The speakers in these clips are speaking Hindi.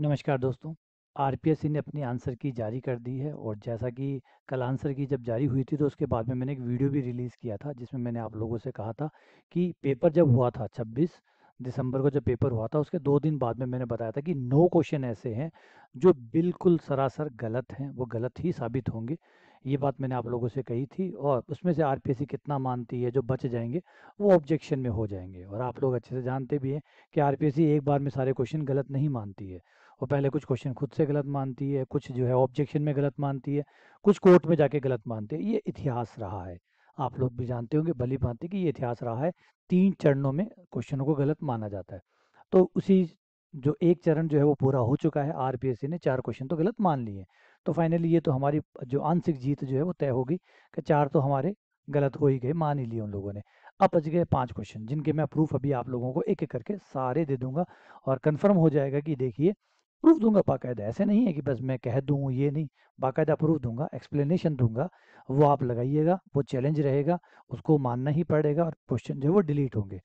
नमस्कार दोस्तों आरपीएससी ने अपनी आंसर की जारी कर दी है और जैसा कि कल आंसर की जब जारी हुई थी तो उसके बाद में मैंने एक वीडियो भी रिलीज़ किया था जिसमें मैंने आप लोगों से कहा था कि पेपर जब हुआ था 26 दिसंबर को जब पेपर हुआ था उसके दो दिन बाद में मैंने बताया था कि नौ क्वेश्चन ऐसे हैं जो बिल्कुल सरासर गलत हैं वो गलत ही साबित होंगे ये बात मैंने आप लोगों से कही थी और उसमें से आर कितना मानती है जो बच जाएंगे वो ऑब्जेक्शन में हो जाएंगे और आप लोग अच्छे से जानते भी हैं कि आर एक बार में सारे क्वेश्चन गलत नहीं मानती है और पहले कुछ क्वेश्चन खुद से गलत मानती है कुछ जो है ऑब्जेक्शन में गलत मानती है कुछ कोर्ट में जाके गलत मानती है ये इतिहास रहा है आप लोग भी जानते होंगे भली भांति कि ये इतिहास रहा है तीन चरणों में क्वेश्चनों को गलत माना जाता है तो उसी जो एक चरण जो है वो पूरा हो चुका है आरपीएससी ने चार क्वेश्चन तो गलत मान लिए तो फाइनली ये तो हमारी जो आंशिक जीत जो है वो तय होगी कि चार तो हमारे गलत हो ही गए मान ही लिए उन लोगों ने अब बच गए पांच क्वेश्चन जिनके मैं प्रूफ अभी आप लोगों को एक एक करके सारे दे दूंगा और कंफर्म हो जाएगा कि देखिए प्रूफ दूंगा बाकायदा ऐसे नहीं है कि बस मैं कह दूँ ये नहीं बाकायदा प्रूफ दूंगा एक्सप्लेनेशन दूंगा वो आप लगाइएगा वो चैलेंज रहेगा उसको मानना ही पड़ेगा और क्वेश्चन जो है वो डिलीट होंगे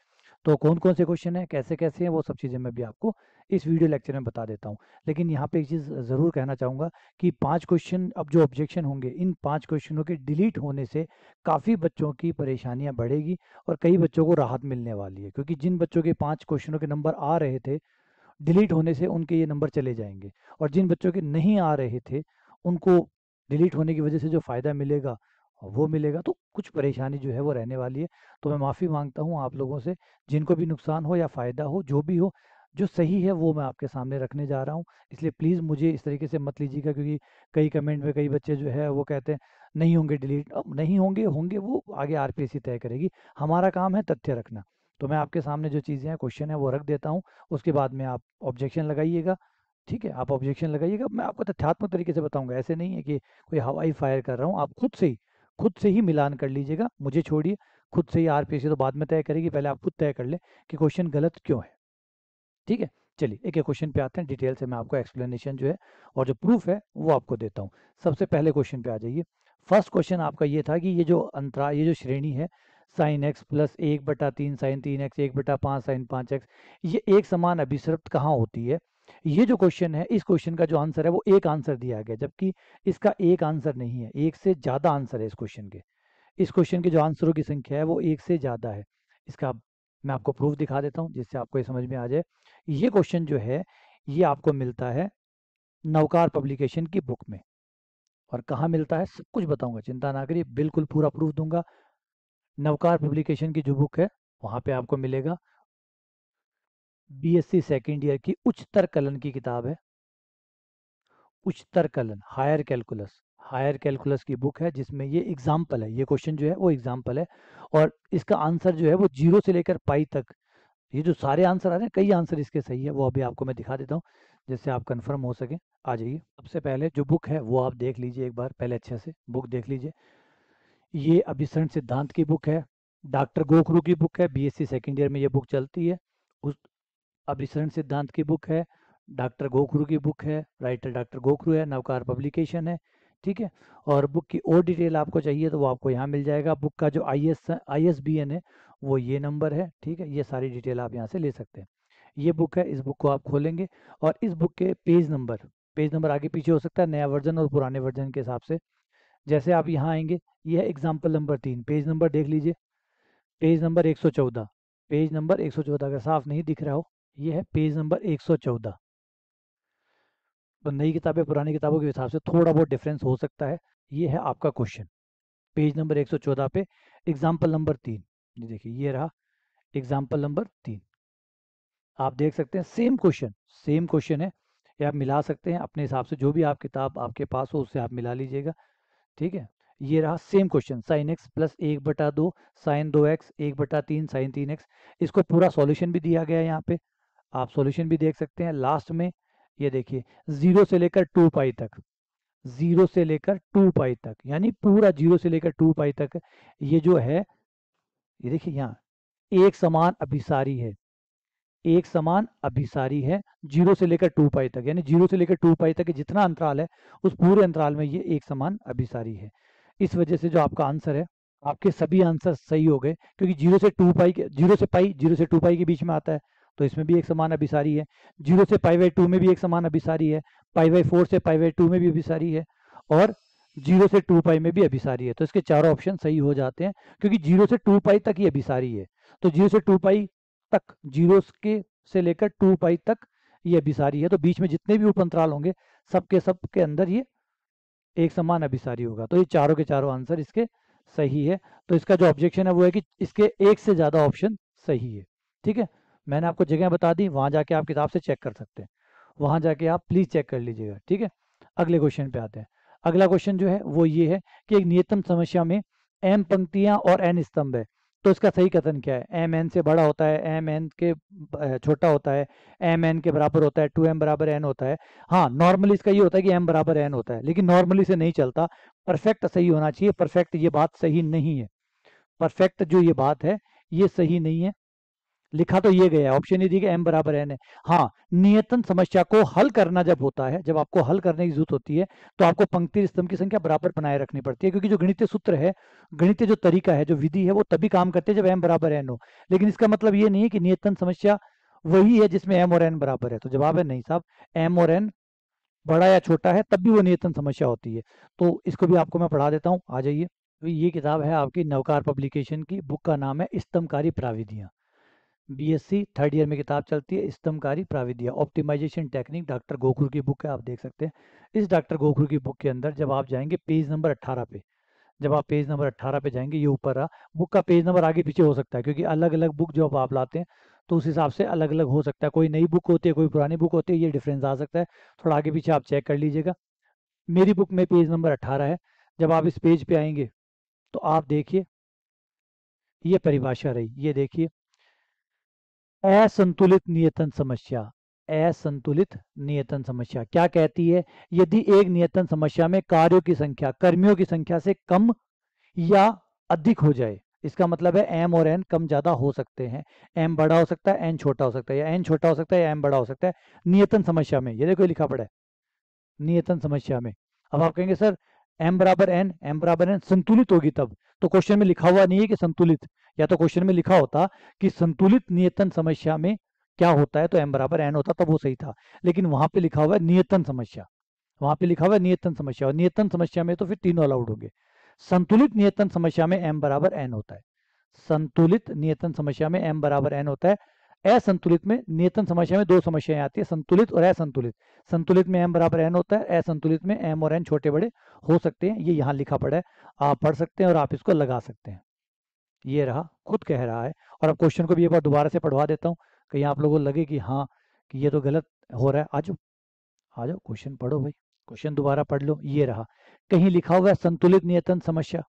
तो कौन कौन से क्वेश्चन हैं कैसे कैसे हैं वो सब चीज़ें मैं भी आपको इस वीडियो लेक्चर में बता देता हूँ लेकिन यहाँ पे एक चीज़ ज़रूर कहना चाहूँगा कि पांच क्वेश्चन अब जो ऑब्जेक्शन होंगे इन पांच क्वेश्चनों के डिलीट होने से काफ़ी बच्चों की परेशानियाँ बढ़ेगी और कई बच्चों को राहत मिलने वाली है क्योंकि जिन बच्चों के पाँच क्वेश्चनों के नंबर आ रहे थे डिलीट होने से उनके ये नंबर चले जाएंगे और जिन बच्चों के नहीं आ रहे थे उनको डिलीट होने की वजह से जो फ़ायदा मिलेगा वो मिलेगा तो कुछ परेशानी जो है वो रहने वाली है तो मैं माफ़ी मांगता हूँ आप लोगों से जिनको भी नुकसान हो या फ़ायदा हो जो भी हो जो सही है वो मैं आपके सामने रखने जा रहा हूँ इसलिए प्लीज़ मुझे इस तरीके से मत लीजिएगा क्योंकि कई कमेंट में कई बच्चे जो है वो कहते हैं नहीं होंगे डिलीट अब नहीं होंगे होंगे वो आगे आर तय करेगी हमारा काम है तथ्य रखना तो मैं आपके सामने जो चीज़ें हैं क्वेश्चन है वो रख देता हूँ उसके बाद में आप ऑब्जेक्शन लगाइएगा ठीक है आप ऑब्जेक्शन लगाइएगा मैं आपको तथ्यात्मक तरीके से बताऊंगा ऐसे नहीं है कि कोई हवाई फायर कर रहा हूँ आप खुद से ही खुद से ही मिलान कर लीजिएगा मुझे छोड़िए खुद से ही आर तो बाद में तय करेगी पहले आप खुद तय कर लें कि क्वेश्चन गलत क्यों है ठीक है चलिए एक एक क्वेश्चन पे आते हैं डिटेल से मैं आपको एक्सप्लेनेशन जो है और जो प्रूफ है वो आपको देता हूँ सबसे पहले क्वेश्चन पे आ जाइए फर्स्ट क्वेश्चन आपका ये था कि ये जो अंतरा ये जो श्रेणी है साइन एक्स प्लस एक बटा तीन साइन तीन एक्स एक बटा पाँच साइन पाँच एक्स ये एक समान अभिश्रप्त कहाँ होती है ये जो क्वेश्चन है इस क्वेश्चन का जो आंसर है वो एक आंसर दिया गया जबकि इसका एक आंसर नहीं है एक से ज़्यादा आंसर है इस क्वेश्चन के इस क्वेश्चन के जो आंसरों की संख्या है वो एक से ज़्यादा है इसका मैं आपको प्रूफ दिखा देता हूँ जिससे आपको ये समझ में आ जाए ये क्वेश्चन जो है ये आपको मिलता है नवकार पब्लिकेशन की बुक में और कहाँ मिलता है सब कुछ बताऊंगा चिंता ना करिए बिल्कुल पूरा प्रूफ दूंगा नवकार पब्लिकेशन की जो बुक है वहाँ पे आपको मिलेगा बीएससी सेकेंड ईयर की उच्चतर कलन की किताब है उच्चतर कलन हायर कैलकुलस हायर कैलकुलस की बुक है जिसमें ये एग्जाम्पल है ये क्वेश्चन जो है वो एग्जाम्पल है और इसका आंसर जो है वो जीरो से लेकर पाई तक ये जो सारे आंसर आ रहे हैं कई आंसर इसके सही है वो अभी आपको मैं दिखा देता हूँ जिससे आप कंफर्म हो सके आ जाइए सबसे पहले जो बुक है वो आप देख लीजिए एक बार पहले अच्छे से बुक देख लीजिए ये अभिसरण सिद्धांत की बुक है डॉक्टर गोखरू की बुक है बीएससी सेकेंड ईयर में ये बुक चलती है उस अभिसरण सिद्धांत की बुक है डॉक्टर गोखरू की बुक है राइटर डॉक्टर गोखरू है नवकार पब्लिकेशन है ठीक है और बुक की और डिटेल आपको चाहिए तो वो आपको यहाँ मिल जाएगा बुक का जो I S I S B N है वो ये नंबर है ठीक है ये सारी डिटेल आप यहाँ से ले सकते हैं ये बुक है इस बुक को आप खोलेंगे और इस बुक के पेज नंबर पेज नंबर आगे पीछे हो सकता है नया वर्जन और पुराने वर्जन के हिसाब से जैसे आप यहाँ आएंगे ये यह एग्जाम्पल नंबर तीन पेज नंबर देख लीजिए पेज नंबर एक सौ चौदह पेज नंबर एक सौ चौदह अगर साफ नहीं दिख रहा हो यह है पेज नंबर एक सौ चौदह तो नई किताबें पुरानी किताबों के हिसाब से थोड़ा बहुत डिफरेंस हो सकता है ये है आपका क्वेश्चन पेज नंबर एक सौ चौदह पे एग्जाम्पल नंबर तीन ये देखिए ये रहा एग्जाम्पल नंबर तीन आप देख सकते हैं सेम क्वेश्चन सेम क्वेश्चन है ये आप मिला सकते हैं अपने हिसाब से जो भी आप किताब आपके पास हो उससे आप मिला लीजिएगा ठीक है ये रहा same question sine x plus एक बटा दो साइन दो एक्स एक बटा तीन साइन तीन एक्स इसको पूरा सॉल्यूशन भी दिया गया है यहाँ पे आप सॉल्यूशन भी देख सकते हैं लास्ट में ये देखिए जीरो से लेकर टू पाई तक जीरो से लेकर टू पाई तक यानी पूरा जीरो से लेकर टू पाई तक ये जो है ये देखिए यहाँ एक समान अभिसारी है एक समान अभिसारी है जीरो से लेकर टू पाई तक यानी जीरो से लेकर टू पाई तक जितना अंतराल है उस पूरे अंतराल में ये एक समान अभिसारी है इस वजह से जो आपका आंसर है आपके सभी आंसर सही हो गए क्योंकि जीरो से टू पाई के जीरो से पाई जीरो से टू पाई के बीच में आता है तो इसमें भी एक समान अभिसारी है जीरो से पाई बाई टू में भी एक समान अभिसारी है पाई बाई फोर से पाई बाई टू में भी अभिसारी है और जीरो से टू पाई में भी अभिसारी है तो इसके चारों ऑप्शन सही हो जाते हैं क्योंकि जीरो से टू पाई तक ही अभिसारी है तो जीरो से टू पाई तक जीरो के से लेकर टू पाई तक ये अभिसारी है तो बीच में जितने भी उप अंतराल होंगे सबके सब के अंदर ये एक समान अभिसारी होगा तो ये चारों के चारों आंसर इसके सही है तो इसका जो ऑब्जेक्शन है वो है कि इसके एक से ज्यादा ऑप्शन सही है ठीक है मैंने आपको जगह बता दी वहां जाके आप किताब से चेक कर सकते हैं वहां जाके आप प्लीज चेक कर लीजिएगा ठीक है अगले क्वेश्चन पे आते हैं अगला क्वेश्चन जो है वो ये है कि एक नियतम समस्या में एम पंक्तियां और एन स्तंभ है तो इसका सही कथन क्या है एम एन से बड़ा होता है एम एन के छोटा होता है एम एन के बराबर होता है टू एम बराबर एन होता है हाँ नॉर्मली इसका ये होता है कि एम बराबर एन होता है लेकिन नॉर्मली से नहीं चलता परफेक्ट सही होना चाहिए परफेक्ट ये बात सही नहीं है परफेक्ट जो ये बात है ये सही नहीं है लिखा तो ये गया ऑप्शन ये दी गई एम बराबर एन है हाँ नियतन समस्या को हल करना जब होता है जब आपको हल करने की जरूरत होती है तो आपको पंक्ति स्तंभ की संख्या बराबर बनाए रखनी पड़ती है क्योंकि जो गणित सूत्र है गणित जो तरीका है जो विधि है वो तभी काम करते हैं जब एम बराबर एन हो लेकिन इसका मतलब ये नहीं है कि नियतन समस्या वही है जिसमें एम और एन बराबर है तो जवाब है नहीं साहब एम और एन बड़ा या छोटा है तब भी वो नियतन समस्या होती है तो इसको भी आपको मैं पढ़ा देता हूँ आ जाइए तो ये किताब है आपकी नवकार पब्लिकेशन की बुक का नाम है स्तंभकारी प्राविधियां बीएससी थर्ड ईयर में किताब चलती है स्तंभकारी प्राविधिया ऑप्टिमाइजेशन टेक्निक डॉक्टर गोखरू की बुक है आप देख सकते हैं इस डॉक्टर गोखरू की बुक के अंदर जब आप जाएंगे पेज नंबर 18 पे जब आप पेज नंबर 18 पे जाएंगे ये ऊपर रहा बुक का पेज नंबर आगे पीछे हो सकता है क्योंकि अलग अलग बुक जो आप लाते हैं तो उस हिसाब से अलग अलग हो सकता है कोई नई बुक होती है कोई पुरानी बुक होती है ये डिफरेंस आ सकता है थोड़ा आगे पीछे आप चेक कर लीजिएगा मेरी बुक में पेज नंबर अट्ठारह है जब आप इस पेज पे आएंगे तो आप देखिए ये परिभाषा रही ये देखिए असंतुलित नियतन समस्या असंतुलित नियतन समस्या क्या कहती है यदि एक नियतन समस्या में कार्यों की संख्या कर्मियों की संख्या से कम या अधिक हो जाए इसका मतलब है एम और एन कम ज्यादा हो सकते हैं एम बड़ा हो सकता है एन छोटा हो सकता है या एन छोटा हो सकता है या एम बड़ा हो सकता है नियतन समस्या में ये देखो लिखा पड़ा है नियतन समस्या में अब आप कहेंगे सर एम बराबर एन एम बराबर एन संतुलित होगी तब तो क्वेश्चन में लिखा हुआ नहीं है कि संतुलित या तो क्वेश्चन में लिखा होता कि संतुलित नियतन समस्या में क्या होता है तो एम बराबर एन होता तब वो सही था लेकिन वहां पे लिखा हुआ है नियतन समस्या वहां पे लिखा हुआ है नियतन समस्या और नियतन समस्या में तो फिर तीनों अलाउड होंगे संतुलित नियतन समस्या में एम बराबर एन होता है संतुलित नियतन समस्या में एम बराबर एन होता है असंतुलित में नियतन समस्या में दो समस्याएं आती है संतुलित और असंतुलित संतुलित में एम बराबर एन होता है असंतुलित में एम और एन छोटे बड़े हो सकते हैं ये यहाँ लिखा पड़ा है आप पढ़ सकते हैं और आप इसको लगा सकते हैं ये रहा खुद कह रहा है और अब क्वेश्चन को भी एक बार दोबारा से पढ़वा देता हूँ कहीं आप लोगों को लगे कि हाँ कि ये तो गलत हो रहा है आ जाओ आ जाओ क्वेश्चन पढ़ो भाई क्वेश्चन दोबारा पढ़ लो ये रहा कहीं लिखा हुआ है संतुलित नियतन समस्या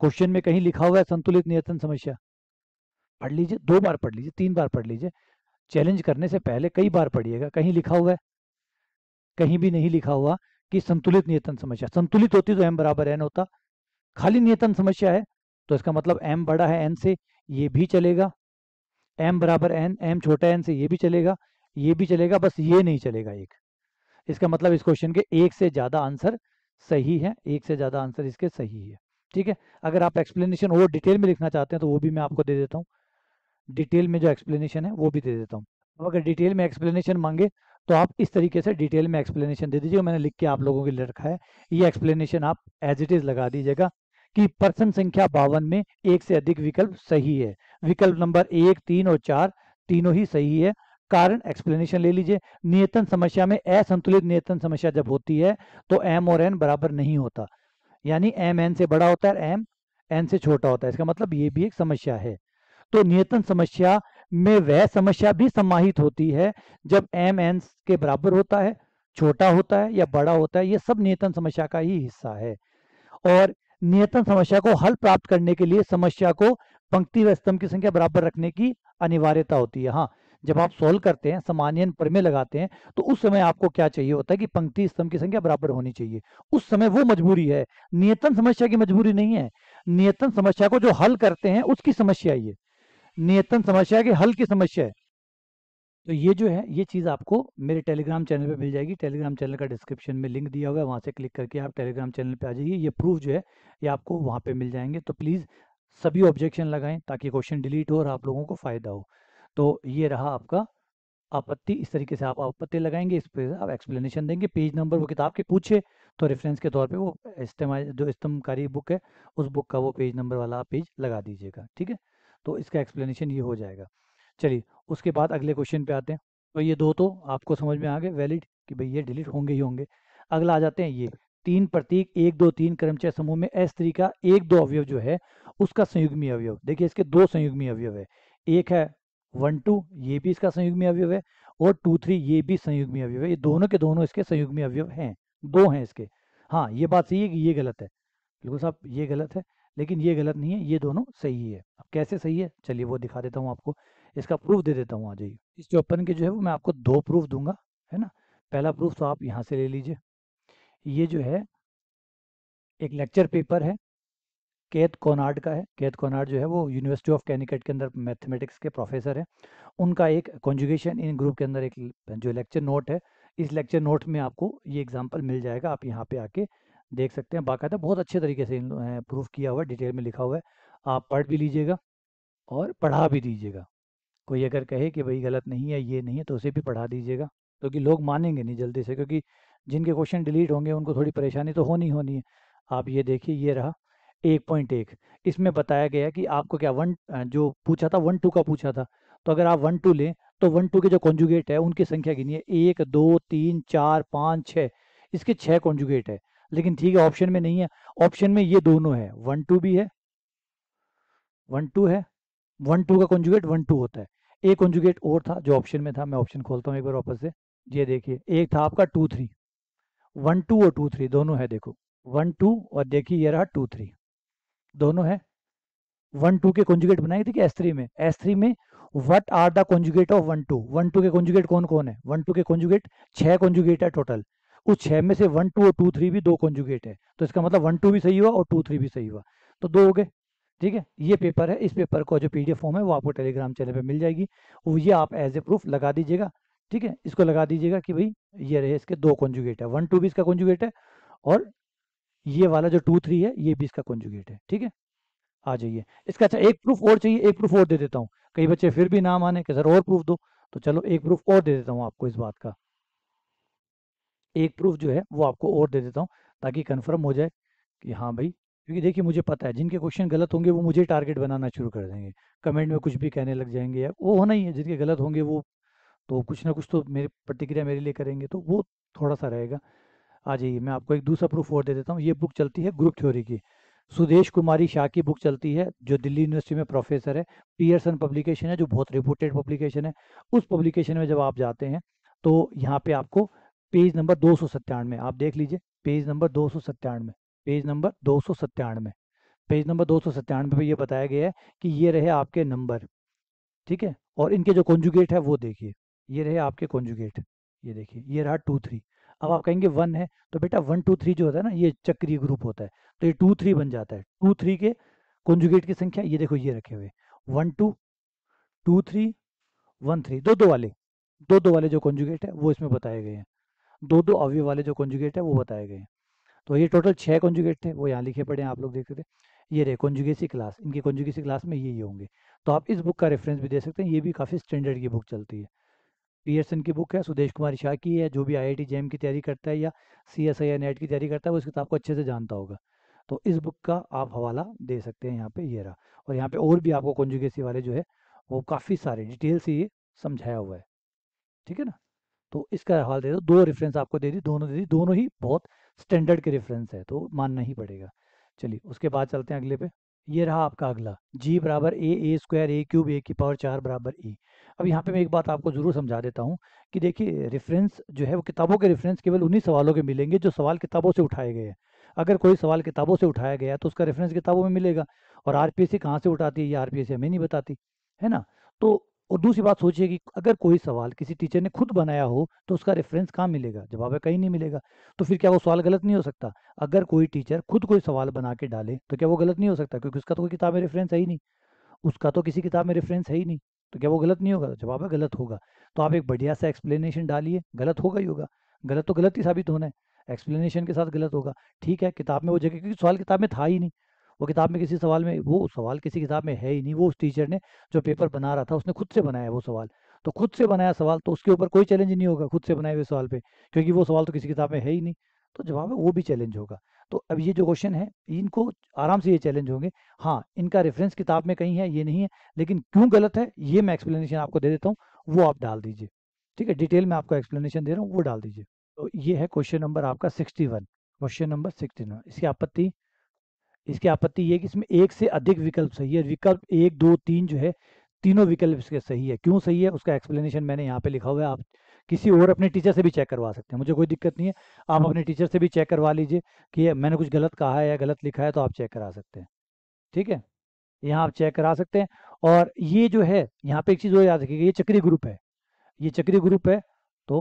क्वेश्चन में कहीं लिखा हुआ है संतुलित नियतन समस्या पढ़ लीजिए दो बार पढ़ लीजिए तीन बार पढ़ लीजिए चैलेंज करने से पहले कई बार पढ़िएगा कहीं लिखा हुआ है कहीं भी नहीं लिखा हुआ कि संतुलित नियतन समस्या संतुलित होती तो एम बराबर एन होता खाली नियतन समस्या है तो इसका मतलब एम बड़ा है एन से ये भी चलेगा एम बराबर एन एम छोटा एन से ये भी चलेगा ये भी चलेगा बस ये नहीं चलेगा एक इसका मतलब इस क्वेश्चन के एक से ज़्यादा आंसर सही है एक से ज़्यादा आंसर इसके सही है ठीक है अगर आप एक्सप्लेनेशन और डिटेल में लिखना चाहते हैं तो वो भी मैं आपको दे देता हूँ डिटेल में जो एक्सप्लेनेशन है वो भी दे देता हूँ अब अगर डिटेल में एक्सप्लेनेशन मांगे तो आप इस तरीके से डिटेल में एक्सप्लेनेशन दे दीजिएगा मैंने लिख के आप लोगों के लिए रखा है ये एक्सप्लेनेशन आप एज इट इज लगा दीजिएगा कि प्रश्न संख्या बावन में एक से अधिक विकल्प सही है विकल्प नंबर एक तीन और चार तीनों ही सही है कारण एक्सप्लेनेशन ले लीजिए नियतन समस्या में असंतुलित नियतन समस्या जब होती है तो एम और एन बराबर नहीं होता यानी एम एन से बड़ा होता है एम एन से छोटा होता है इसका मतलब ये भी एक समस्या है तो नियतन समस्या में वह समस्या भी समाहित होती है जब एम एन के बराबर होता है छोटा होता है या बड़ा होता है यह सब नियतन समस्या का ही हिस्सा है और नियतन समस्या को हल प्राप्त करने के लिए समस्या को पंक्ति व स्तंभ की संख्या बराबर रखने की अनिवार्यता होती है हाँ जब आप सोल्व करते हैं सामान्यन प्रमेय लगाते हैं तो उस समय आपको क्या चाहिए होता है कि पंक्ति स्तंभ की संख्या बराबर होनी चाहिए उस समय वो मजबूरी है नियतन समस्या की मजबूरी नहीं है नियतन समस्या को जो हल करते हैं उसकी समस्या ये नियतन समस्या की हल की समस्या है तो ये जो है ये चीज़ आपको मेरे टेलीग्राम चैनल पे मिल जाएगी टेलीग्राम चैनल का डिस्क्रिप्शन में लिंक दिया हुआ है वहाँ से क्लिक करके आप टेलीग्राम चैनल पे आ जाइए ये प्रूफ जो है ये आपको वहाँ पे मिल जाएंगे तो प्लीज़ सभी ऑब्जेक्शन लगाएं ताकि क्वेश्चन डिलीट हो और आप लोगों को फ़ायदा हो तो ये रहा आपका आपत्ति इस तरीके से आप आपत्ति लगाएंगे इस पर आप एक्सप्लेनेशन देंगे पेज नंबर वो किताब के पूछे तो रेफरेंस के तौर पे वो इस्तेमाल जो इस्तेमकारी बुक है उस बुक का वो पेज नंबर वाला पेज लगा दीजिएगा ठीक है तो इसका एक्सप्लेनेशन ये हो जाएगा चलिए उसके बाद अगले क्वेश्चन पे आते हैं तो ये दो तो आपको समझ में आ गए वैलिड कि भाई ये डिलीट होंगे ही होंगे अगला आ जाते हैं ये तीन प्रतीक एक दो तीन कर्मचारी समूह में एस थ्री का एक दो अवयव जो है उसका संयुग्मी अवयव देखिए इसके दो संयुग्मी अवयव है एक है वन टू ये भी इसका संयुग्मी अवयव है और टू थ्री ये भी संयुग्मी अवयव है ये दोनों के दोनों इसके संयुग्मी अवयव हैं दो हैं इसके हाँ ये बात सही है कि ये गलत है बिल्कुल साहब ये गलत है लेकिन ये गलत नहीं है ये दोनों सही है अब कैसे सही है चलिए वो दिखा देता हूँ आपको इसका प्रूफ दे देता हूँ आ जाइए इस चौपन के जो है वो मैं आपको दो प्रूफ दूंगा है ना पहला प्रूफ तो आप यहाँ से ले लीजिए ये जो है एक लेक्चर पेपर है केत कोनार्ड का है केत कोनार्ड जो है वो यूनिवर्सिटी ऑफ कैनिकट के अंदर मैथमेटिक्स के प्रोफेसर है उनका एक कॉन्जुगेशन इन ग्रुप के अंदर एक जो लेक्चर नोट है इस लेक्चर नोट में आपको ये एग्जाम्पल मिल जाएगा आप यहाँ पे आके देख सकते हैं बाकायदा बहुत अच्छे तरीके से प्रूफ किया हुआ है डिटेल में लिखा हुआ है आप पढ़ भी लीजिएगा और पढ़ा भी दीजिएगा कोई अगर कहे कि भाई गलत नहीं है ये नहीं है तो उसे भी पढ़ा दीजिएगा क्योंकि लोग मानेंगे नहीं जल्दी से क्योंकि जिनके क्वेश्चन डिलीट होंगे उनको थोड़ी परेशानी तो होनी होनी है आप ये देखिए ये रहा एक पॉइंट एक इसमें बताया गया कि आपको क्या वन जो पूछा था वन टू का पूछा था तो अगर आप वन टू लें तो वन टू के जो कॉन्जुगेट है उनकी संख्या है एक दो तीन चार पाँच छः इसके छः कॉन्जुगेट है लेकिन ठीक है ऑप्शन में नहीं है ऑप्शन में ये दोनों है वन टू भी है वन टू है वन टू का कॉन्जुगेट वन टू होता है एक कॉन्जुगेट और था जो ऑप्शन में था मैं ऑप्शन खोलता हूँ एक बार वापस से ये देखिए एक था आपका टू थ्री वन टू और टू थ्री दोनों है देखो वन टू और देखिए ये रहा टू थ्री दोनों है वन टू के कॉन्जुगेट बनाए थे कि एस थ्री में एस थ्री में what are the conjugate of one two one two के कॉन्जुगेट कौन कौन है वन टू के कॉन्जुगेट छह कॉन्जुगेट है टोटल उस छः में से वन टू और टू थ्री भी दो कॉन्जुगेट है तो इसका मतलब वन टू भी सही हुआ और टू थ्री भी सही हुआ तो दो हो गए ठीक है ये पेपर है इस पेपर का जो पीडीएफ फॉर्म है वो आपको टेलीग्राम चैनल पे मिल जाएगी वो ये आप एज ए प्रूफ लगा दीजिएगा ठीक है इसको लगा दीजिएगा कि भाई ये रहे इसके दो कॉन्जुगेट है वन टू भी इसका कॉन्जुगेट है और ये वाला जो टू थ्री है ये भी इसका कॉन्जुगेट है ठीक है आ जाइए इसका अच्छा एक प्रूफ और चाहिए एक प्रूफ और दे देता हूँ कई बच्चे फिर भी नाम आने के सर और प्रूफ दो तो चलो एक प्रूफ और दे देता हूँ आपको इस बात का एक प्रूफ जो है वो आपको और दे देता हूँ ताकि कन्फर्म हो जाए कि हाँ भाई क्योंकि देखिए मुझे पता है जिनके क्वेश्चन गलत होंगे वो मुझे टारगेट बनाना शुरू कर देंगे कमेंट में कुछ भी कहने लग जाएंगे या वो होना ही है जिनके गलत होंगे वो तो कुछ ना कुछ तो मेरी प्रतिक्रिया मेरे लिए करेंगे तो वो थोड़ा सा रहेगा आ जाइए मैं आपको एक दूसरा प्रूफ और दे देता हूँ ये बुक चलती है ग्रुप थ्योरी की सुदेश कुमारी शाह की बुक चलती है जो दिल्ली यूनिवर्सिटी में प्रोफेसर है पियर्सन पब्लिकेशन है जो बहुत रिपोर्टेड पब्लिकेशन है उस पब्लिकेशन में जब आप जाते हैं तो यहाँ पे आपको पेज नंबर दो सौ सत्तानवे आप देख लीजिए पेज नंबर दो सौ सत्तानवे पेज नंबर दो सौ सत्तानवे पेज नंबर दो सौ सत्तानवे पर यह बताया गया है कि ये रहे आपके नंबर ठीक है और इनके जो कॉन्जुगेट है वो देखिए ये रहे आपके कॉन्जुगेट ये देखिए ये रहा टू थ्री अब आप कहेंगे वन है तो बेटा वन टू थ्री जो होता है ना ये चक्रीय ग्रुप होता है तो ये टू थ्री बन जाता है टू थ्री के कॉन्जुगेट की संख्या ये देखो ये रखे हुए one two two three one three दो दो वाले दो दो वाले जो कॉन्जुगेट है वो इसमें बताए गए हैं दो दो अवयव वाले जो कॉन्जुगेट है वो बताए गए हैं तो ये टोटल छः कॉन्जुगेट थे वो यहाँ लिखे पड़े हैं आप लोग देख सकते हैं ये रहे कॉन्जुगेसी क्लास इनकी कॉन्जुगेसी क्लास में ये ये होंगे तो आप इस बुक का रेफरेंस भी दे सकते हैं ये भी काफ़ी स्टैंडर्ड की बुक चलती है पियर्सन की बुक है सुदेश कुमार शाह की है जो भी आई जेम की तैयारी करता है या सी एस आई नेट की तैयारी करता है वो इस किताब को अच्छे से जानता होगा तो इस बुक का आप हवाला दे सकते हैं यहाँ पे ये रहा और यहाँ पे और भी आपको कॉन्जुगेसी वाले जो है वो काफ़ी सारे डिटेल से ये समझाया हुआ है ठीक है ना तो इसका हवाल दे दो दो रेफरेंस आपको दे दी दोनों दे दी दोनों ही बहुत स्टैंडर्ड के रेफरेंस है तो मानना ही पड़ेगा चलिए उसके बाद चलते हैं अगले पे ये रहा आपका अगला जी बराबर ए ए स्क्वायर ए क्यूब ए की पावर चार बराबर ई e। अब यहाँ पे मैं एक बात आपको ज़रूर समझा देता हूँ कि देखिए रेफरेंस जो है वो किताबों के रेफरेंस केवल उन्हीं सवालों के मिलेंगे जो सवाल किताबों से उठाए गए हैं अगर कोई सवाल किताबों से उठाया गया तो उसका रेफरेंस किताबों में मिलेगा और आर पी कहाँ से उठाती है ये आर हमें नहीं बताती है ना तो और दूसरी बात सोचिए कि अगर कोई सवाल किसी टीचर ने खुद बनाया हो तो उसका रेफरेंस कहाँ मिलेगा जवाब है कहीं नहीं मिलेगा तो फिर क्या वो सवाल गलत नहीं हो सकता अगर कोई टीचर खुद कोई सवाल बना के डाले तो क्या वो गलत नहीं हो सकता क्योंकि उसका तो कोई किताब में रेफरेंस है ही नहीं उसका तो किसी किताब में रेफरेंस है ही नहीं तो क्या वो गलत नहीं होगा जवाब है गलत होगा तो आप एक बढ़िया सा एक्सप्लेनेशन डालिए गलत होगा ही होगा गलत तो गलत ही साबित होना है एक्सप्लेनेशन के साथ गलत होगा ठीक है किताब में वो जगह क्योंकि सवाल किताब में था ही नहीं वो किताब में किसी सवाल में वो सवाल किसी किताब में है ही नहीं वो उस टीचर ने जो पेपर बना रहा था उसने खुद से बनाया वो सवाल तो खुद से बनाया सवाल तो उसके ऊपर कोई चैलेंज नहीं होगा खुद से बनाए हुए सवाल पे क्योंकि वो सवाल तो किसी किताब में है ही नहीं तो जवाब है वो भी चैलेंज होगा तो अब ये जो क्वेश्चन है इनको आराम से ये चैलेंज होंगे हाँ इनका रेफरेंस किताब में कहीं है ये नहीं है लेकिन क्यों गलत है ये मैं एक्सप्लेनेशन आपको दे देता हूँ वो आप डाल दीजिए ठीक है डिटेल में आपको एक्सप्लेनेशन दे रहा हूँ वो डाल दीजिए तो ये है क्वेश्चन नंबर आपका sixty one question number sixty one इसकी आपत्ति इसकी आपत्ति ये कि इसमें एक से अधिक विकल्प सही है विकल्प एक दो तीन जो है तीनों विकल्प इसके सही है क्यों सही है उसका एक्सप्लेनेशन मैंने यहाँ पे लिखा हुआ है आप किसी और अपने टीचर से भी चेक करवा सकते हैं मुझे कोई दिक्कत नहीं है आप अपने टीचर से भी चेक करवा लीजिए कि मैंने कुछ गलत कहा है या गलत लिखा है तो आप चेक करा सकते हैं ठीक है यहाँ आप चेक करा सकते हैं और ये जो है यहाँ पे एक चीज़ और याद रखिएगा ये चक्री ग्रुप है ये चक्री ग्रुप है तो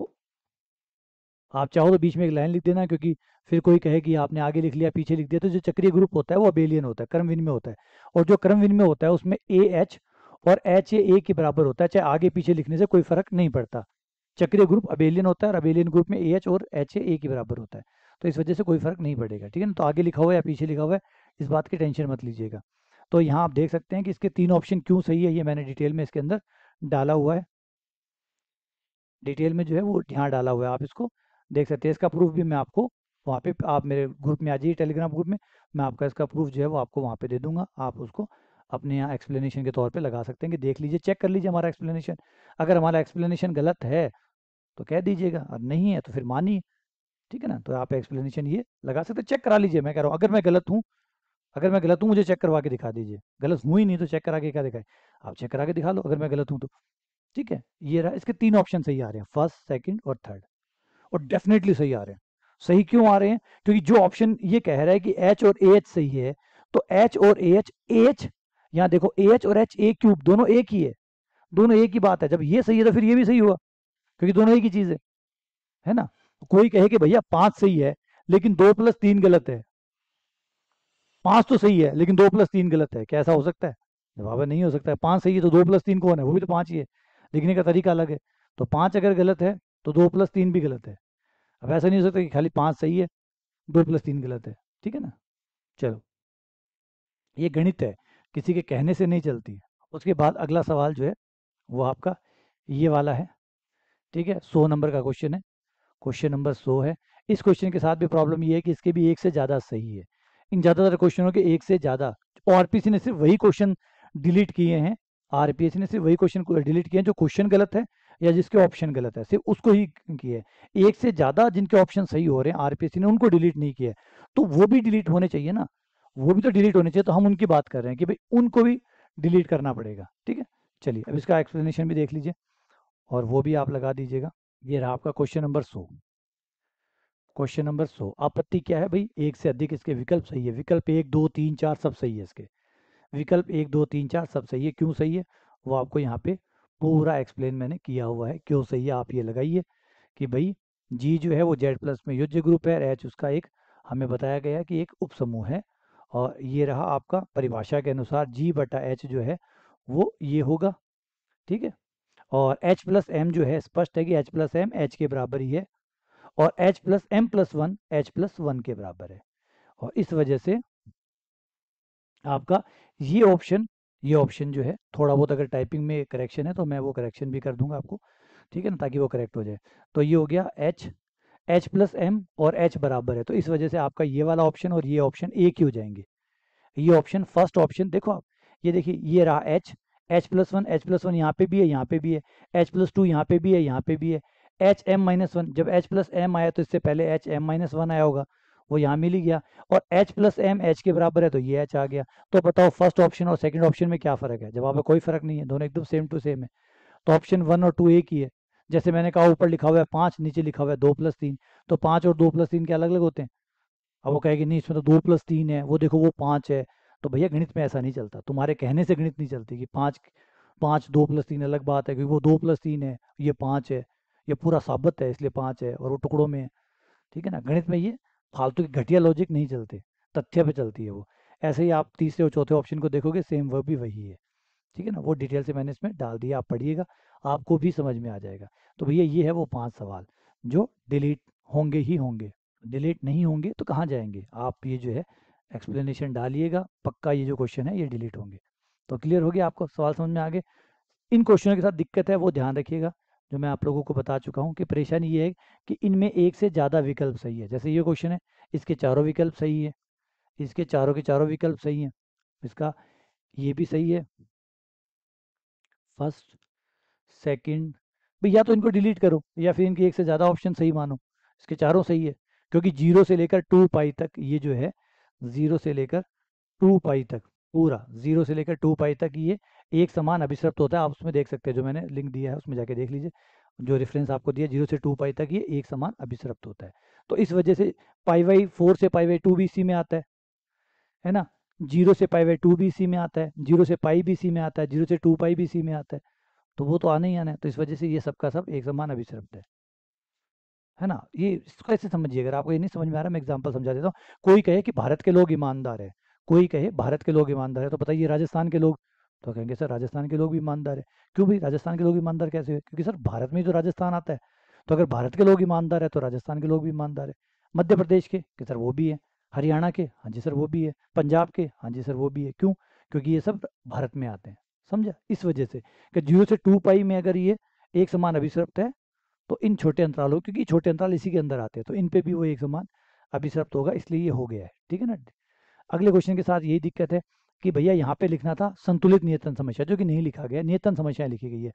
आप चाहो तो बीच में एक लाइन लिख देना क्योंकि फिर कोई कहे कि आपने आगे लिख लिया पीछे लिख दिया तो जो चक्रीय ग्रुप होता है वो अबेलियन होता है क्रमविन में होता है और जो कर्म में होता है उसमें ए एच और एच ए के बराबर होता है चाहे आगे पीछे लिखने से कोई फर्क नहीं पड़ता चक्रीय ग्रुप अबेलियन होता है और अबेलियन ग्रुप में ए एच और एच ए के बराबर होता है तो इस वजह से कोई फर्क नहीं पड़ेगा ठीक है ना तो आगे लिखा हुआ है या पीछे लिखा हुआ है इस बात की टेंशन मत लीजिएगा तो यहाँ आप देख सकते हैं कि इसके तीन ऑप्शन क्यों सही है ये मैंने डिटेल में इसके अंदर डाला हुआ है डिटेल में जो है वो यहाँ डाला हुआ है आप इसको देख सकते हैं इसका प्रूफ भी मैं आपको वहाँ पे आप मेरे ग्रुप में आ जाइए टेलीग्राम ग्रुप में मैं आपका इसका प्रूफ जो है वो आपको वहाँ पे दे दूंगा आप उसको अपने यहाँ एक्सप्लेनेशन के तौर पे लगा सकते हैं कि देख लीजिए चेक कर लीजिए हमारा एक्सप्लेनेशन अगर हमारा एक्सप्लेनेशन गलत है तो कह दीजिएगा और नहीं है तो फिर मानिए ठीक है ना तो आप एक्सप्लेनेशन ये लगा सकते चेक करा लीजिए मैं कह रहा हूँ अगर मैं गलत हूँ अगर मैं गलत हूँ मुझे चेक करवा के दिखा दीजिए गलत हूँ ही नहीं तो चेक करा के क्या दिखाए आप चेक करा के दिखा लो अगर मैं गलत हूँ तो ठीक है ये रहा इसके तीन ऑप्शन सही आ रहे हैं फर्स्ट सेकंड और थर्ड और डेफिनेटली सही आ रहे हैं सही क्यों आ रहे हैं क्योंकि जो ऑप्शन ये कह रहा है कि एच और ए एच सही है तो एच और ए एच एच यहां देखो ए एच और एच ए क्यूब दोनों एक ही है दोनों एक ही बात है जब ये सही है तो फिर ये भी सही हुआ क्योंकि दोनों एक ही चीज है है ना तो कोई कहे कि भैया पांच सही है लेकिन दो प्लस तीन गलत है पांच तो सही है लेकिन दो प्लस तीन गलत है कैसा हो सकता है जवाब नहीं हो सकता है पांच सही है तो दो प्लस तीन कौन है वो भी तो पांच ही है लिखने का तरीका अलग है तो पांच अगर गलत है तो दो प्लस तीन भी गलत है अब ऐसा नहीं हो सकता कि खाली पाँच सही है दो प्लस तीन गलत है ठीक है ना चलो ये गणित है किसी के कहने से नहीं चलती उसके बाद अगला सवाल जो है वो आपका ये वाला है ठीक है सौ नंबर का क्वेश्चन है क्वेश्चन नंबर सौ है इस क्वेश्चन के साथ भी प्रॉब्लम ये है कि इसके भी एक से ज़्यादा सही है इन ज़्यादातर क्वेश्चनों के एक से ज़्यादा और ने सिर्फ वही क्वेश्चन डिलीट किए हैं आरपीएससी ने सिर्फ वही क्वेश्चन डिलीट किए जो क्वेश्चन गलत है या जिसके ऑप्शन गलत है सिर्फ उसको ही किया एक से ज्यादा जिनके ऑप्शन सही हो रहे हैं आरपीएस ने उनको डिलीट नहीं किया तो वो भी डिलीट होने चाहिए ना वो भी तो डिलीट होने चाहिए तो हम उनकी बात कर रहे हैं कि भाई उनको भी डिलीट करना पड़ेगा ठीक है चलिए अब इसका एक्सप्लेनेशन भी देख लीजिए और वो भी आप लगा दीजिएगा ये रहा आपका क्वेश्चन नंबर सो क्वेश्चन नंबर सो आपत्ति क्या है भाई एक से अधिक इसके विकल्प सही है विकल्प एक दो तीन चार सब सही है इसके विकल्प एक दो तीन चार सब सही है क्यों सही है वो आपको यहाँ पे पूरा एक्सप्लेन मैंने किया हुआ है क्यों सही है आप ये लगाइए कि भाई जी जो है वो जेड प्लस में युद्ध ग्रुप है एच उसका एक हमें बताया गया कि एक उपसमूह है और ये रहा आपका परिभाषा के अनुसार जी बटा एच जो है वो ये होगा ठीक है और एच प्लस एम जो है स्पष्ट है कि एच प्लस एम एच के बराबर ही है और H plus M plus one H plus one के बराबर है और इस वजह से आपका ये ऑप्शन ये ऑप्शन जो है थोड़ा बहुत अगर टाइपिंग में करेक्शन है तो मैं वो करेक्शन भी कर दूंगा आपको ठीक है ना ताकि वो करेक्ट हो जाए तो ये हो गया एच एच प्लस एम और एच बराबर है तो इस वजह से आपका ये वाला ऑप्शन और ये ऑप्शन एक ही हो जाएंगे ये ऑप्शन फर्स्ट ऑप्शन देखो आप ये देखिए ये रहा H H plus one H plus one यहाँ पे भी है यहाँ पे भी है एच प्लस टू यहाँ पे भी है यहाँ पे भी है एच एम माइनस वन जब एच प्लस एम आया तो इससे पहले एच एम माइनस वन आया होगा वो यहाँ मिल ही गया और एच प्लस एम एच के बराबर है तो ये एच आ गया तो बताओ फर्स्ट ऑप्शन और सेकंड ऑप्शन में क्या फ़र्क है जवाब में कोई फ़र्क नहीं है दोनों एकदम सेम टू सेम है तो ऑप्शन वन और टू एक ही है जैसे मैंने कहा ऊपर लिखा हुआ है पांच नीचे लिखा हुआ है दो प्लस तीन तो पांच और दो प्लस तीन के अलग अलग होते हैं अब वो कहेगी नहीं इसमें तो दो प्लस तीन है वो देखो वो पांच है तो भैया गणित में ऐसा नहीं चलता तुम्हारे कहने से गणित नहीं चलती कि पांच पांच दो प्लस तीन अलग बात है क्योंकि वो दो प्लस तीन है ये पांच है ये पूरा साबित है इसलिए पांच है और वो टुकड़ों में है ठीक है ना गणित में ये फालतू की घटिया लॉजिक नहीं चलते तथ्य पे चलती है वो ऐसे ही आप तीसरे और चौथे ऑप्शन को देखोगे सेम वर्ब भी वही है ठीक है ना वो डिटेल से मैंने इसमें डाल दिया आप पढ़िएगा आपको भी समझ में आ जाएगा तो भैया ये है वो पांच सवाल जो डिलीट होंगे ही होंगे डिलीट नहीं होंगे तो कहाँ जाएंगे आप ये जो है एक्सप्लेनेशन डालिएगा पक्का ये जो क्वेश्चन है ये डिलीट होंगे तो क्लियर हो गया आपको सवाल समझ में आगे इन क्वेश्चनों के साथ दिक्कत है वो ध्यान रखिएगा जो मैं आप लोगों को बता चुका हूँ कि परेशानी ये है कि इनमें एक से ज़्यादा विकल्प सही है जैसे ये क्वेश्चन है इसके चारों विकल्प सही है इसके चारों के चारों विकल्प सही हैं इसका ये भी सही है फर्स्ट सेकंड भाई या तो इनको डिलीट करो या फिर इनके एक से ज़्यादा ऑप्शन सही मानो इसके चारों सही है क्योंकि जीरो से लेकर टू पाई तक ये जो है जीरो से लेकर टू पाई तक पूरा जीरो से लेकर टू पाई तक ये एक समान अभिसृप्त होता है आप उसमें देख सकते हैं जो मैंने लिंक दिया है उसमें जाके देख लीजिए जो रेफरेंस आपको दिया जीरो से टू पाई तक ये एक समान अभिश्रप्त होता है तो इस वजह से पाई वाई फोर से pi Y two B C में आता है है ना जीरो से pi Y two B C में आता है जीरो से पाई बी सी में आता है जीरो से टू पाई बी सी में आता है तो वो तो आना ही आना है तो इस वजह से ये सबका सब एक समान अभिसृप्त है है ना ये इसको ऐसे समझिए अगर आपको ये नहीं समझ में आ रहा मैं एग्जाम्पल समझा देता हूँ कोई कहे कि भारत के लोग ईमानदार है कोई कहे भारत के लोग ईमानदार है तो बताइए राजस्थान के लोग तो कहेंगे सर राजस्थान के लोग भी ईमानदार है क्यों भाई राजस्थान के लोग ईमानदार कैसे हुए क्योंकि सर भारत में जो तो राजस्थान आता है तो अगर भारत के लोग ईमानदार है तो राजस्थान के लोग भी ईमानदार है मध्य प्रदेश के कि सर वो भी है हरियाणा के हाँ जी सर वो भी है पंजाब के हाँ जी सर वो भी है क्यों क्योंकि ये सब भारत में आते हैं समझा इस वजह से कि जीरो से टू पाई में अगर ये एक समान अभिश्रप्त है तो इन छोटे अंतरालों क्योंकि छोटे अंतराल इसी के अंदर आते हैं तो इन पे भी वो एक समान अभिसर्प्त होगा इसलिए ये हो गया है ठीक है ना अगले क्वेश्चन के साथ यही दिक्कत है कि भैया यहाँ पे लिखना था संतुलित नियतन समस्या जो कि नहीं लिखा गया नियतन समस्याएं लिखी गई है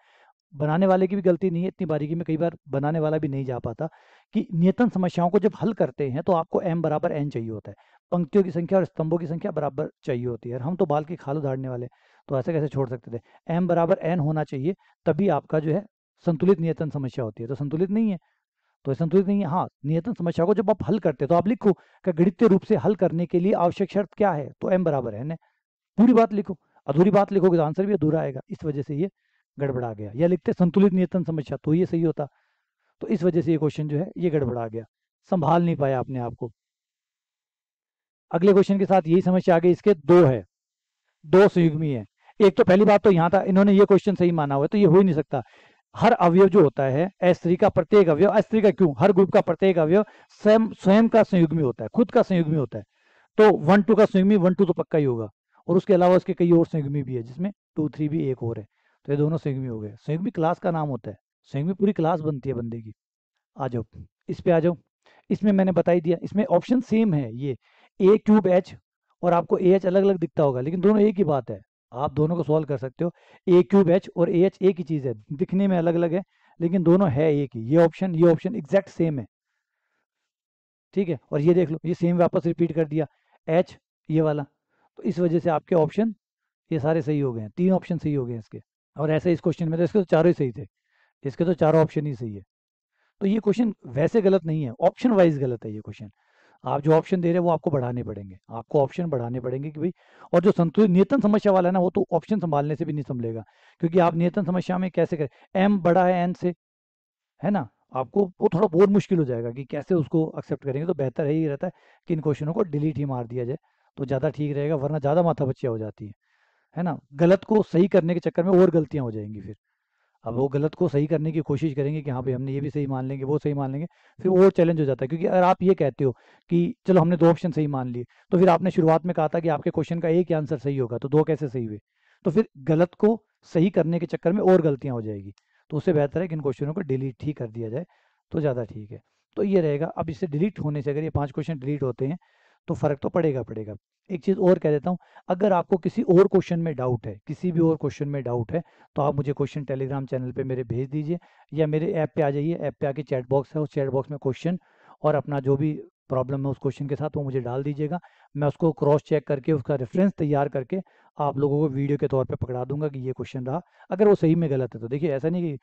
बनाने वाले की भी गलती नहीं है इतनी बारीकी में कई बार बनाने वाला भी नहीं जा पाता कि नियतन समस्याओं को जब हल करते हैं तो आपको एम बराबर एन चाहिए होता है पंक्तियों की संख्या और स्तंभों की संख्या बराबर चाहिए होती है और हम तो बाल की खाल उधारने वाले तो ऐसे कैसे छोड़ सकते थे एम बराबर एन होना चाहिए तभी आपका जो है संतुलित नियतन समस्या होती है तो संतुलित नहीं है तो संतुलित नहीं है हाँ नियतन समस्या को जब आप हल करते हैं तो आप लिखो कि गणित रूप से हल करने के लिए आवश्यक शर्त क्या है तो एम बराबर है है पूरी बात लिखो अधूरी बात लिखोगे तो आंसर भी अधूरा आएगा इस वजह से ये गड़बड़ा गया या लिखते संतुलित नियंत्रण समस्या तो ये सही होता तो इस वजह से ये क्वेश्चन जो है ये गड़बड़ा गया संभाल नहीं पाया अपने आप को अगले क्वेश्चन के साथ यही समस्या आ गई इसके दो है दो संयुग्मी है एक तो पहली बात तो यहाँ था इन्होंने ये क्वेश्चन सही माना हुआ है तो ये हो ही नहीं सकता हर अवयव जो होता है स्त्री का प्रत्येक अवयव स्त्री का क्यों हर ग्रुप का प्रत्येक अवयव स्वयं स्वयं का संयुग्मी होता है खुद का संयुग्मी होता है तो वन टू का संयुग्मी वन टू तो पक्का ही होगा और उसके अलावा उसके कई और संयुग्मी भी है जिसमें टू थ्री भी एक और है तो ये दोनों संयुग्मी हो गए संयुग्मी क्लास का नाम होता है संयुग्मी पूरी क्लास बनती है बंदे की आ जाओ इस पे आ जाओ इसमें मैंने बताई दिया इसमें ऑप्शन सेम है ये ए क्यूब एच और आपको ए एच अलग अलग दिखता होगा लेकिन दोनों एक ही बात है आप दोनों को सॉल्व कर सकते हो ए क्यूब एच और ए एच एक ही चीज़ है दिखने में अलग अलग है लेकिन दोनों है एक ही ये ऑप्शन ये ऑप्शन एग्जैक्ट सेम है ठीक है और ये देख लो ये सेम वापस रिपीट कर दिया एच ये वाला तो इस वजह से आपके ऑप्शन ये सारे सही हो गए हैं तीन ऑप्शन सही हो गए इसके और ऐसे इस क्वेश्चन में तो इसके तो चारों ही सही थे इसके तो चारों ऑप्शन ही सही है तो ये क्वेश्चन वैसे गलत नहीं है ऑप्शन वाइज गलत है ये क्वेश्चन आप जो ऑप्शन दे रहे हैं वो आपको बढ़ाने पड़ेंगे आपको ऑप्शन बढ़ाने पड़ेंगे कि भाई और जो संतुलित नियतन समस्या वाला है ना वो तो ऑप्शन संभालने से भी नहीं संभलेगा क्योंकि आप नियतन समस्या में कैसे करें एम बड़ा है एन से है ना आपको वो थोड़ा बहुत मुश्किल हो जाएगा कि कैसे उसको एक्सेप्ट करेंगे तो बेहतर है ही रहता है कि इन क्वेश्चनों को डिलीट ही मार दिया जाए तो ज़्यादा ठीक रहेगा वरना ज़्यादा माथा बच्चिया हो जाती है है ना गलत को सही करने के चक्कर में और गलतियाँ हो जाएंगी फिर अब वो गलत को सही करने की कोशिश करेंगे कि हाँ भाई हमने ये भी सही मान लेंगे वो सही मान लेंगे फिर और चैलेंज हो जाता है क्योंकि अगर आप ये कहते हो कि चलो हमने दो ऑप्शन सही मान लिए तो फिर आपने शुरुआत में कहा था कि आपके क्वेश्चन का एक ही आंसर सही होगा तो दो कैसे सही हुए तो फिर गलत को सही करने के चक्कर में और गलतियां हो जाएगी तो उससे बेहतर है कि इन क्वेश्चनों को डिलीट ही कर दिया जाए तो ज़्यादा ठीक है तो ये रहेगा अब इससे डिलीट होने से अगर ये पाँच क्वेश्चन डिलीट होते हैं तो फर्क तो पड़ेगा पड़ेगा एक चीज़ और कह देता हूँ अगर आपको किसी और क्वेश्चन में डाउट है किसी भी और क्वेश्चन में डाउट है तो आप मुझे क्वेश्चन टेलीग्राम चैनल पे मेरे भेज दीजिए या मेरे ऐप पे आ जाइए ऐप पे आके चैट बॉक्स है उस चैट बॉक्स में क्वेश्चन और अपना जो भी प्रॉब्लम है उस क्वेश्चन के साथ वो मुझे डाल दीजिएगा मैं उसको क्रॉस चेक करके उसका रेफरेंस तैयार करके आप लोगों को वीडियो के तौर पर पकड़ा दूंगा कि ये क्वेश्चन रहा अगर वो सही में गलत है तो देखिए ऐसा नहीं कि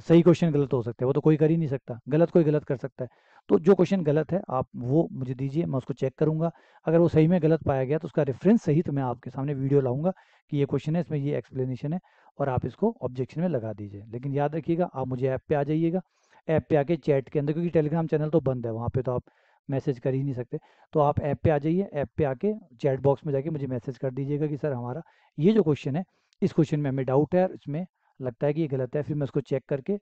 सही क्वेश्चन गलत हो सकता है वो तो कोई कर ही नहीं सकता गलत कोई गलत कर सकता है तो जो क्वेश्चन गलत है आप वो मुझे दीजिए मैं उसको चेक करूंगा अगर वो सही में गलत पाया गया तो उसका रेफरेंस सही तो मैं आपके सामने वीडियो लाऊंगा कि ये क्वेश्चन है इसमें ये एक्सप्लेनेशन है और आप इसको ऑब्जेक्शन में लगा दीजिए लेकिन याद रखिएगा आप मुझे ऐप पर आ जाइएगा ऐप पर आके चैट के अंदर क्योंकि टेलीग्राम चैनल तो बंद है वहाँ पर तो आप मैसेज कर ही नहीं सकते तो आप ऐप पर आ जाइए ऐप पर आके चैट बॉक्स में जाके मुझे मैसेज कर दीजिएगा कि सर हमारा ये जो क्वेश्चन है इस क्वेश्चन में हमें डाउट है इसमें लगता है कि ये गलत है फिर मैं उसको चेक करके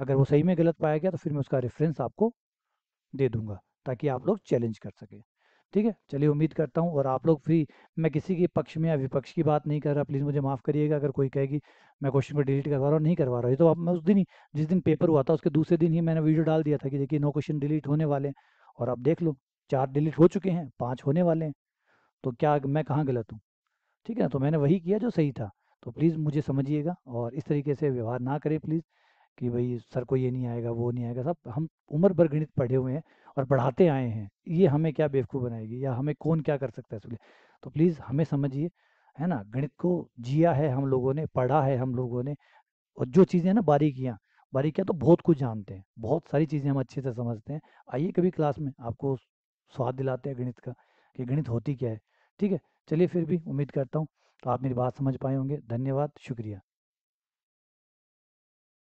अगर वो सही में गलत पाया गया तो फिर मैं उसका रेफरेंस आपको दे दूंगा ताकि आप लोग चैलेंज कर सकें ठीक है चलिए उम्मीद करता हूँ और आप लोग फ्री मैं किसी के पक्ष में या विपक्ष की बात नहीं कर रहा प्लीज़ मुझे माफ़ करिएगा अगर कोई कहेगी मैं क्वेश्चन को डिलीट करवा रहा हूँ नहीं करवा रहा हूँ तो अब मैं उस दिन ही जिस दिन पेपर हुआ था उसके दूसरे दिन ही मैंने वीडियो डाल दिया था कि देखिए नौ क्वेश्चन डिलीट होने वाले हैं और आप देख लो चार डिलीट हो चुके हैं पाँच होने वाले हैं तो क्या मैं कहाँ गलत हूँ ठीक है ना तो मैंने वही किया जो सही था तो प्लीज़ मुझे समझिएगा और इस तरीके से व्यवहार ना करें प्लीज़ कि भाई सर को ये नहीं आएगा वो नहीं आएगा सब हम उम्र भर गणित पढ़े हुए हैं और पढ़ाते आए हैं ये हमें क्या बेवकूफ़ बनाएगी या हमें कौन क्या कर सकता है इसलिए तो प्लीज़ हमें समझिए है ना गणित को जिया है हम लोगों ने पढ़ा है हम लोगों ने और जो चीज़ें ना बारीकियाँ बारीकियाँ तो बहुत कुछ जानते हैं बहुत सारी चीज़ें हम अच्छे से समझते हैं आइए कभी क्लास में आपको स्वाद दिलाते हैं गणित का कि गणित होती क्या है ठीक है चलिए फिर भी उम्मीद करता हूँ तो आप मेरी बात समझ पाए होंगे धन्यवाद शुक्रिया